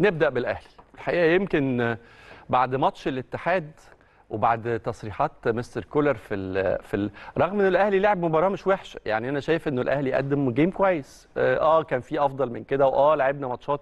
نبدا بالاهلي الحقيقه يمكن بعد ماتش الاتحاد وبعد تصريحات مستر كولر في الـ في الـ رغم ان الاهلي لعب مباراه مش وحشه يعني انا شايف ان الاهلي قدم جيم كويس آه،, اه كان في افضل من كده واه لعبنا ماتشات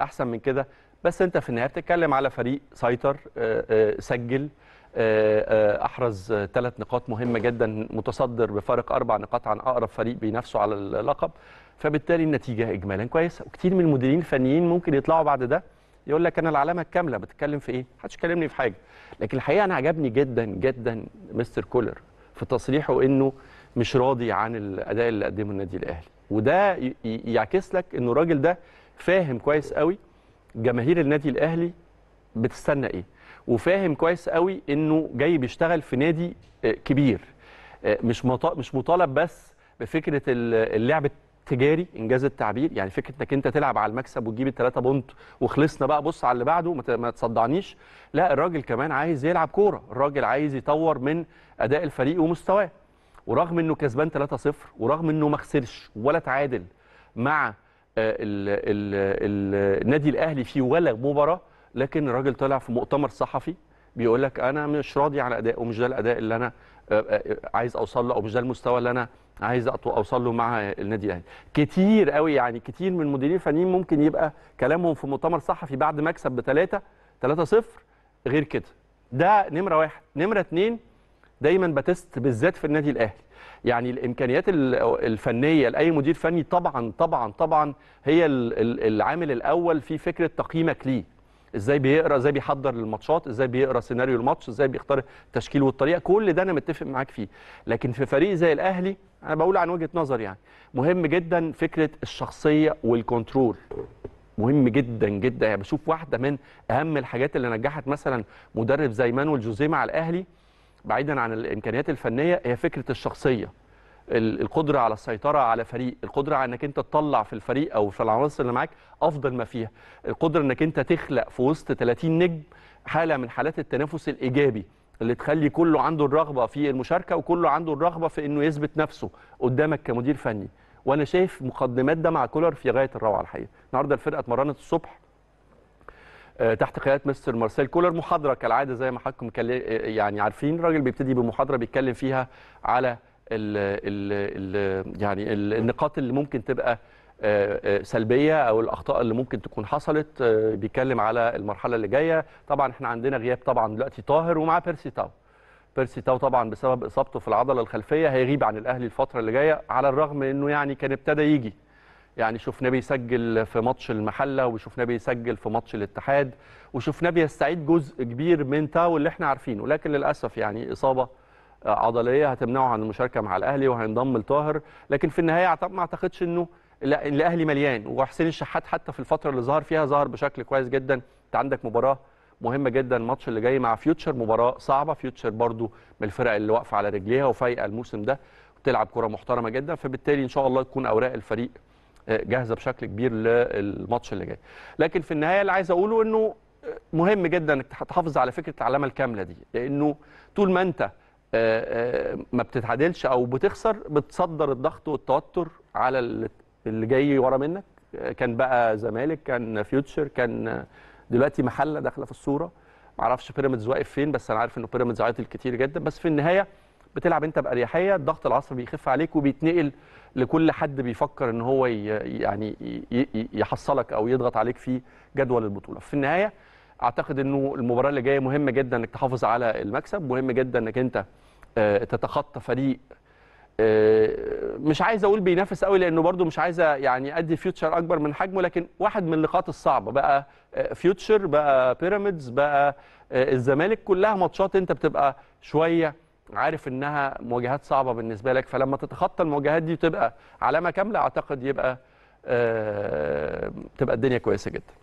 احسن من كده بس انت في النهايه بتتكلم على فريق سيطر آه آه سجل آه، آه، احرز ثلاث نقاط مهمه جدا متصدر بفارق اربع نقاط عن اقرب فريق بينافسه على اللقب فبالتالي النتيجه اجمالا كويسه وكتير من المديرين الفنيين ممكن يطلعوا بعد ده يقول لك انا العلامه الكامله بتتكلم في ايه؟ محدش كلمني في حاجه لكن الحقيقه انا عجبني جدا جدا مستر كولر في تصريحه انه مش راضي عن الاداء اللي قدمه النادي الاهلي وده يعكس لك انه الراجل ده فاهم كويس قوي جماهير النادي الاهلي بتستنى ايه وفاهم كويس قوي انه جاي بيشتغل في نادي آه، كبير آه، مش مش مطالب بس بفكره اللعب التجاري انجاز التعبير يعني فكره انك انت تلعب على المكسب وتجيب الثلاثه بونت وخلصنا بقى بص على اللي بعده ما تصدعنيش لا الراجل كمان عايز يلعب كوره الراجل عايز يطور من اداء الفريق ومستواه ورغم انه كسبان 3-0 ورغم انه ما خسرش ولا تعادل مع آه، النادي الاهلي في ولا مباراه لكن الراجل طلع في مؤتمر صحفي بيقول لك انا مش راضي عن اداء ومش ده الاداء اللي انا آه، آه، عايز اوصل له او مش ده المستوى اللي انا عايز اوصل له مع النادي الاهلي كتير قوي يعني كتير من المديرين الفنيين ممكن يبقى كلامهم في مؤتمر صحفي بعد مكسب بثلاثه 3 0 غير كده ده نمره واحد نمره اتنين دايما بتست بالذات في النادي الاهلي يعني الامكانيات الفنيه لاي مدير فني طبعا طبعا طبعا هي العامل الاول في فكره تقييمك ليه ازاي بيقرا ازاي بيحضر للماتشات ازاي بيقرا سيناريو الماتش ازاي بيختار التشكيل والطريقه كل ده انا متفق معاك فيه لكن في فريق زي الاهلي انا بقول عن وجهه نظر يعني مهم جدا فكره الشخصيه والكنترول مهم جدا جدا يعني بشوف واحده من اهم الحاجات اللي نجحت مثلا مدرب زي مانويل جوزيه مع الاهلي بعيدا عن الامكانيات الفنيه هي فكره الشخصيه القدره على السيطره على فريق القدره على انك انت تطلع في الفريق او في العناصر اللي معاك افضل ما فيها القدره انك انت تخلق في وسط 30 نجم حاله من حالات التنافس الايجابي اللي تخلي كله عنده الرغبه في المشاركه وكله عنده الرغبه في انه يثبت نفسه قدامك كمدير فني وانا شايف مقدمات ده مع كولر في غايه الروعه الحقيقه النهارده الفرقه اتمرنت الصبح آه، تحت قياده مستر مارسيل كولر محاضره كالعاده زي ما حضراتكم يعني عارفين راجل بيبتدي بمحاضره بيتكلم فيها على ال ال ال يعني النقاط اللي ممكن تبقى آه، آه، سلبيه او الاخطاء اللي ممكن تكون حصلت آه، بيتكلم على المرحله اللي جايه طبعا احنا عندنا غياب طبعا دلوقتي طاهر ومعاه بيرسي تاو بيرسي تاو طبعا بسبب اصابته في العضله الخلفيه هيغيب عن الاهلي الفتره اللي جايه على الرغم انه يعني كان ابتدى يجي يعني شفناه بيسجل في ماتش المحله وشفناه بيسجل في ماتش الاتحاد وشفناه بيستعيد جزء كبير من تاو اللي احنا عارفينه لكن للاسف يعني اصابه عضليه هتمنعه عن المشاركه مع الاهلي وهينضم لطاهر لكن في النهايه ما اعتقدش انه الاهلي مليان وحسين الشحات حتى في الفتره اللي ظهر فيها ظهر بشكل كويس جدا انت عندك مباراه مهمه جدا الماتش اللي جاي مع فيوتشر مباراه صعبه فيوتشر برضو من الفرق اللي واقفه على رجليها وفايقه الموسم ده وتلعب كره محترمه جدا فبالتالي ان شاء الله تكون اوراق الفريق آه، جاهزه بشكل كبير للماتش اللي جاي لكن في النهايه اللي عايز اقوله انه آه، مهم جدا انك تحافظ على فكره العلامه الكامله دي لانه طول ما انت آه، آه، ما بتتعادلش او بتخسر بتصدر الضغط والتوتر على اللي جاي ورا منك آه، كان بقى زمالك كان فيوتشر كان دلوقتي محله داخله في الصوره معرفش بيراميدز واقف فين بس انا عارف انه بيراميدز عيطل كتير جدا بس في النهايه بتلعب انت باريحيه الضغط العصبي بيخف عليك وبيتنقل لكل حد بيفكر ان هو يعني يحصلك او يضغط عليك في جدول البطوله في النهايه اعتقد انه المباراه اللي جايه مهم جدا انك تحافظ على المكسب مهم جدا انك انت آه، تتخطى فريق آه، مش عايز اقول بينافس قوي لانه برده مش عايز يعني ادي فيوتشر اكبر من حجمه لكن واحد من اللقاءات الصعبه بقى فيوتشر آه، بقى بيراميدز بقى الزمالك كلها ماتشات انت بتبقى شويه عارف انها مواجهات صعبه بالنسبه لك فلما تتخطى المواجهات دي وتبقى علامه كامله اعتقد يبقى تبقى الدنيا كويسه جدا